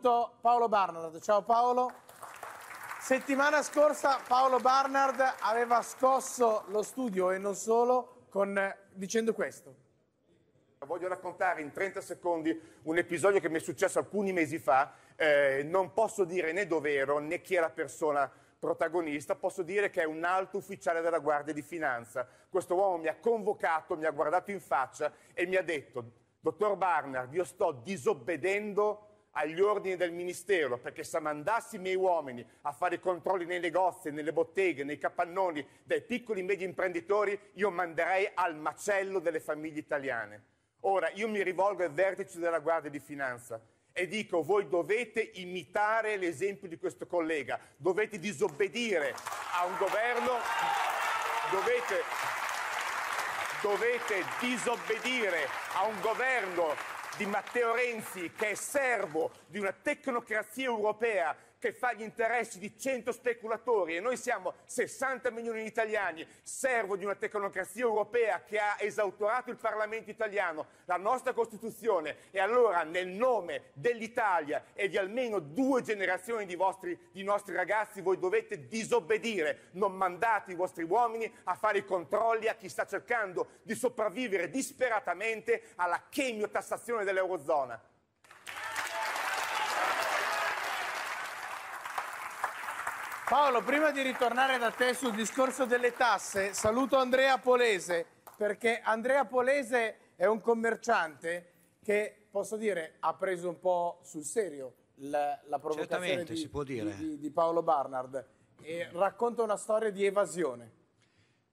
saluto Paolo Barnard. Ciao Paolo. Settimana scorsa Paolo Barnard aveva scosso lo studio e non solo con, eh, dicendo questo. Voglio raccontare in 30 secondi un episodio che mi è successo alcuni mesi fa. Eh, non posso dire né dovero né chi è la persona protagonista, posso dire che è un alto ufficiale della Guardia di Finanza. Questo uomo mi ha convocato, mi ha guardato in faccia e mi ha detto, dottor Barnard, io sto disobbedendo agli ordini del Ministero, perché se mandassi i miei uomini a fare i controlli nei negozi, nelle botteghe, nei capannoni dai piccoli e medi imprenditori, io manderei al macello delle famiglie italiane. Ora, io mi rivolgo ai vertici della Guardia di Finanza e dico voi dovete imitare l'esempio di questo collega, dovete disobbedire a un governo, dovete, dovete disobbedire a un governo di Matteo Renzi, che è servo di una tecnocrazia europea che fa gli interessi di 100 speculatori e noi siamo 60 milioni di italiani, servo di una tecnocrazia europea che ha esautorato il Parlamento italiano, la nostra Costituzione e allora nel nome dell'Italia e di almeno due generazioni di, vostri, di nostri ragazzi voi dovete disobbedire, non mandate i vostri uomini a fare i controlli a chi sta cercando di sopravvivere disperatamente alla chemiotassazione dell'Eurozona. Paolo, prima di ritornare da te sul discorso delle tasse, saluto Andrea Polese, perché Andrea Polese è un commerciante che, posso dire, ha preso un po' sul serio la, la provocazione di, di, di, Paolo Barnard e racconta una storia di evasione.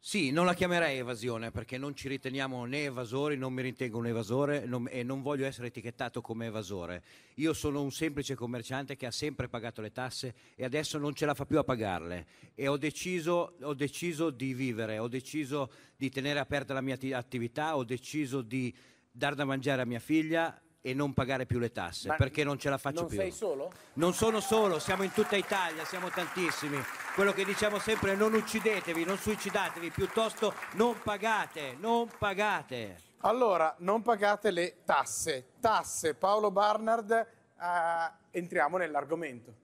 Sì, non la chiamerei evasione perché non ci riteniamo né evasori, non mi ritengo un evasore non, e non voglio essere etichettato come evasore. Io sono un semplice commerciante che ha sempre pagato le tasse e adesso non ce la fa più a pagarle e ho deciso, ho deciso di vivere, ho deciso di tenere aperta la mia attività, ho deciso di dar da mangiare a mia figlia e non pagare più le tasse Ma perché non ce la faccio non più. Non sei solo? Non sono solo, siamo in tutta Italia, siamo tantissimi. Quello che diciamo sempre è non uccidetevi, non suicidatevi, piuttosto non pagate, non pagate. Allora, non pagate le tasse. Tasse, Paolo Barnard, eh, entriamo nell'argomento.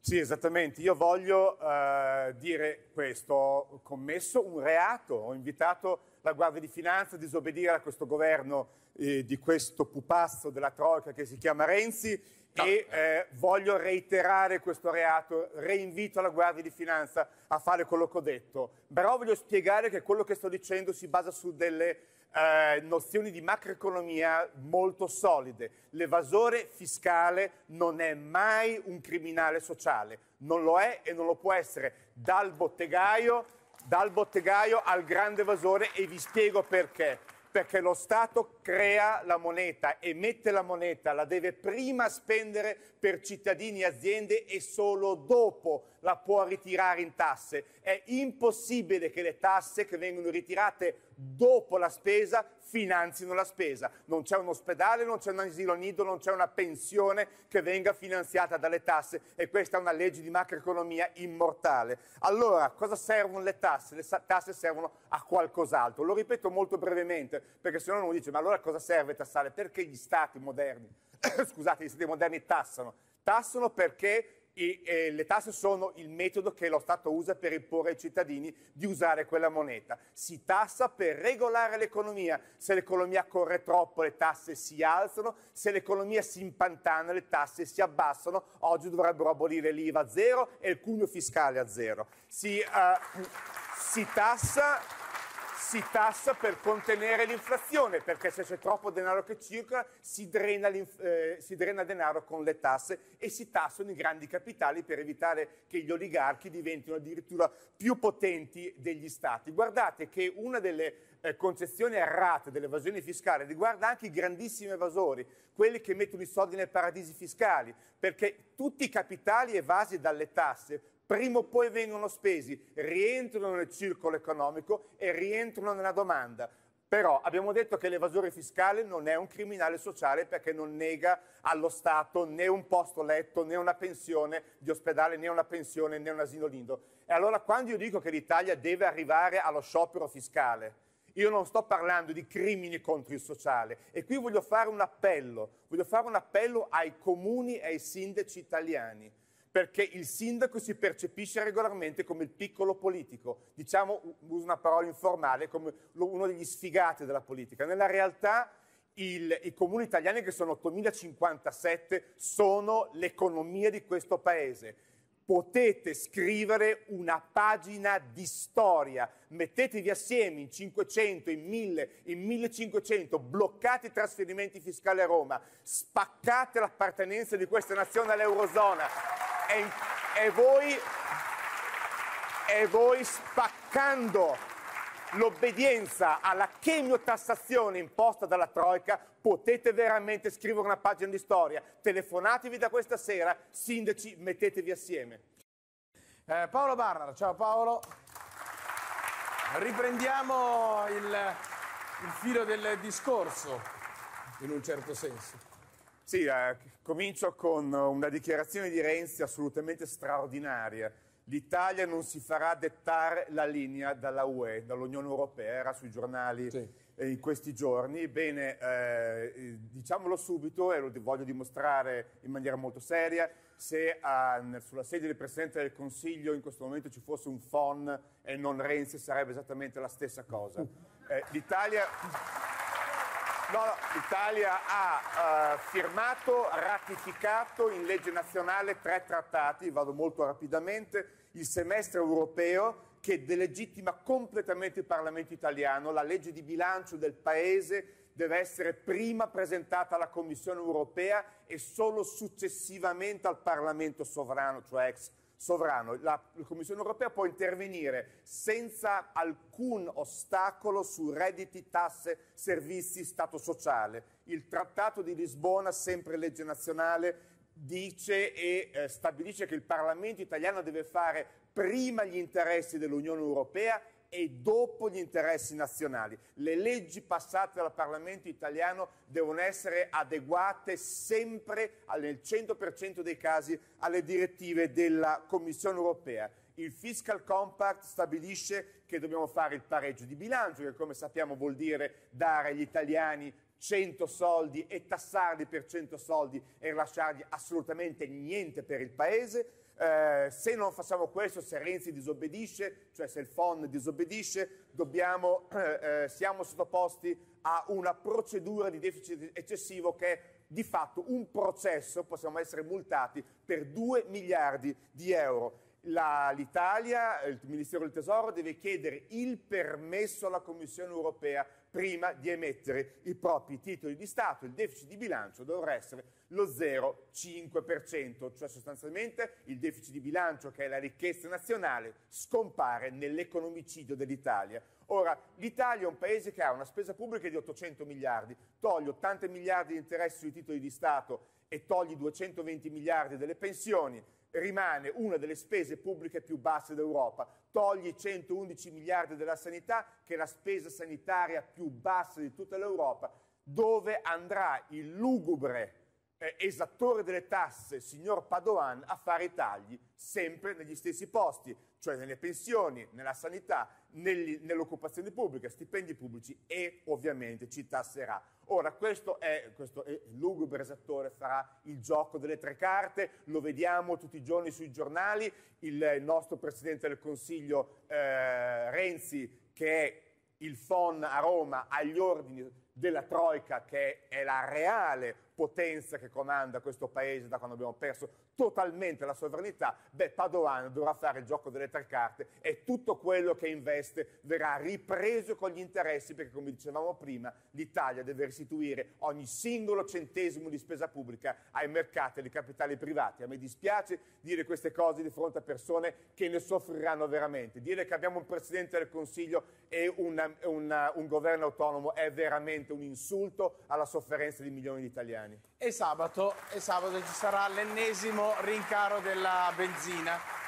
Sì, esattamente. Io voglio eh, dire questo. Ho commesso un reato, ho invitato la Guardia di Finanza a disobbedire a questo governo eh, di questo pupazzo della Troica che si chiama Renzi no. e eh, voglio reiterare questo reato, reinvito la Guardia di Finanza a fare quello che ho detto, però voglio spiegare che quello che sto dicendo si basa su delle eh, nozioni di macroeconomia molto solide. L'evasore fiscale non è mai un criminale sociale, non lo è e non lo può essere dal bottegaio dal bottegaio al grande evasore e vi spiego perché. Perché lo Stato crea la moneta, emette la moneta, la deve prima spendere per cittadini e aziende e solo dopo la può ritirare in tasse. È impossibile che le tasse che vengono ritirate dopo la spesa finanzino la spesa. Non c'è un ospedale, non c'è un asilo nido, non c'è una pensione che venga finanziata dalle tasse e questa è una legge di macroeconomia immortale. Allora, cosa servono le tasse? Le tasse servono a qualcos'altro. Lo ripeto molto brevemente perché se no uno dice ma allora cosa serve tassare? Perché gli stati moderni, scusate, gli stati moderni tassano? Tassano perché e, e le tasse sono il metodo che lo Stato usa per imporre ai cittadini di usare quella moneta. Si tassa per regolare l'economia. Se l'economia corre troppo le tasse si alzano, se l'economia si impantana le tasse si abbassano. Oggi dovrebbero abolire l'IVA a zero e il cuneo fiscale a zero. Si, uh, si tassa si tassa per contenere l'inflazione, perché se c'è troppo denaro che circola si drena, eh, si drena denaro con le tasse e si tassano i grandi capitali per evitare che gli oligarchi diventino addirittura più potenti degli stati. Guardate che una delle eh, concezioni errate dell'evasione fiscale riguarda anche i grandissimi evasori, quelli che mettono i soldi nei paradisi fiscali, perché tutti i capitali evasi dalle tasse prima o poi vengono spesi, rientrano nel circolo economico e rientrano nella domanda. Però abbiamo detto che l'evasore fiscale non è un criminale sociale perché non nega allo Stato né un posto letto, né una pensione di ospedale, né una pensione, né un asino lindo. E allora quando io dico che l'Italia deve arrivare allo sciopero fiscale, io non sto parlando di crimini contro il sociale e qui voglio fare un appello, voglio fare un appello ai comuni e ai sindaci italiani perché il sindaco si percepisce regolarmente come il piccolo politico, diciamo, uso una parola informale, come uno degli sfigati della politica. Nella realtà il, i comuni italiani, che sono 8.057, sono l'economia di questo paese potete scrivere una pagina di storia. Mettetevi assieme in 500, in 1000, in 1500, bloccate i trasferimenti fiscali a Roma, spaccate l'appartenenza di questa nazione all'Eurozona e, e voi, e voi spaccando l'obbedienza alla chemiotassazione imposta dalla Troica, potete veramente scrivere una pagina di storia. Telefonatevi da questa sera, sindaci, mettetevi assieme. Eh, Paolo Barnard, ciao Paolo. Riprendiamo il, il, filo del discorso, in un certo senso. Sì, eh, comincio con una dichiarazione di Renzi assolutamente straordinaria l'Italia non si farà dettare la linea dalla UE, dall'Unione Europea, era sui giornali sì. Eh, in questi giorni. Bene, eh, eh diciamolo subito e lo voglio dimostrare in maniera molto seria, se a, sulla sedia del Presidente del Consiglio in questo momento ci fosse un FON e non Renzi sarebbe esattamente la stessa cosa. Eh, L'Italia... No, no, l'Italia ha eh, firmato, ratificato in legge nazionale tre trattati, vado molto rapidamente, il semestre europeo che delegittima completamente il Parlamento italiano, la legge di bilancio del Paese deve essere prima presentata alla Commissione europea e solo successivamente al Parlamento sovrano, cioè ex sovrano. La, la Commissione europea può intervenire senza alcun ostacolo su redditi, tasse, servizi, Stato sociale. Il Trattato di Lisbona, sempre legge nazionale, dice e eh, stabilisce che il Parlamento italiano deve fare prima gli interessi dell'Unione Europea e dopo gli interessi nazionali. Le leggi passate dal Parlamento italiano devono essere adeguate sempre nel 100% dei casi alle direttive della Commissione europea. Il Fiscal Compact stabilisce che dobbiamo fare il pareggio di bilancio, che come sappiamo vuol dire dare agli italiani 100 soldi e tassarli per 100 soldi e lasciargli assolutamente niente per il paese. Eh, se non facciamo questo, se Renzi disobbedisce, cioè se il FON disobbedisce, dobbiamo, eh, eh siamo sottoposti a una procedura di deficit eccessivo che è di fatto un processo, possiamo essere multati per 2 miliardi di euro la, l'Italia, il Ministero del Tesoro deve chiedere il permesso alla Commissione europea prima di emettere i propri titoli di Stato. Il deficit di bilancio dovrà essere lo 0,5%, cioè sostanzialmente il deficit di bilancio, che è la ricchezza nazionale, scompare nell'economicidio dell'Italia. Ora, l'Italia è un paese che ha una spesa pubblica di 800 miliardi, togli 80 miliardi di interessi sui titoli di Stato e togli 220 miliardi delle pensioni rimane una delle spese pubbliche più basse d'Europa. Togli 111 miliardi della sanità, che è la spesa sanitaria più bassa di tutta l'Europa, dove andrà il lugubre eh, esattore delle tasse, signor Padoan, a fare i tagli sempre negli stessi posti, cioè nelle pensioni, nella sanità, negli, nell'occupazione pubblica, stipendi pubblici e ovviamente ci tasserà. Ora, questo è, questo è lugubre esattore, farà il gioco delle tre carte, lo vediamo tutti i giorni sui giornali, il nostro Presidente del Consiglio eh, Renzi, che è il FON a Roma agli ordini della Troica, che è la reale potenza che comanda questo paese da quando abbiamo perso totalmente la sovranità, beh, Padoan dovrà fare il gioco delle tre carte e tutto quello che investe verrà ripreso con gli interessi perché, come dicevamo prima, l'Italia deve restituire ogni singolo centesimo di spesa pubblica ai mercati e ai capitali privati. A me dispiace dire queste cose di fronte a persone che ne soffriranno veramente. Dire che abbiamo un Presidente del Consiglio e una, una, un governo autonomo è veramente un insulto alla sofferenza di milioni di italiani italiani. E sabato, e sabato ci sarà l'ennesimo rincaro della benzina